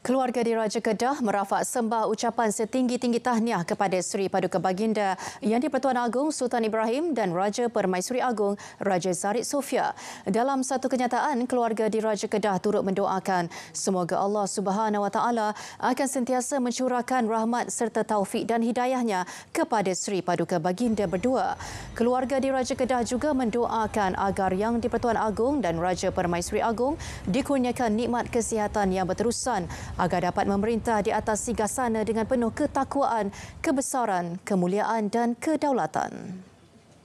Keluarga di Raja Kedah merafak sembah ucapan setinggi-tinggi tahniah kepada Seri Paduka Baginda yang di-Pertuan Agong Sultan Ibrahim dan Raja Permaisuri Agong Raja Zarid Sofia. Dalam satu kenyataan, keluarga di Raja Kedah turut mendoakan semoga Allah Subhanahu Wa Taala akan sentiasa mencurahkan rahmat serta taufik dan hidayahnya kepada Seri Paduka Baginda berdua. Keluarga di Raja Kedah juga mendoakan agar yang di-Pertuan Agong dan Raja Permaisuri Agong dikurniakan nikmat kesihatan yang berterusan agar dapat memerintah di atas singgasana dengan penuh ketakwaan, kebesaran, kemuliaan dan kedaulatan.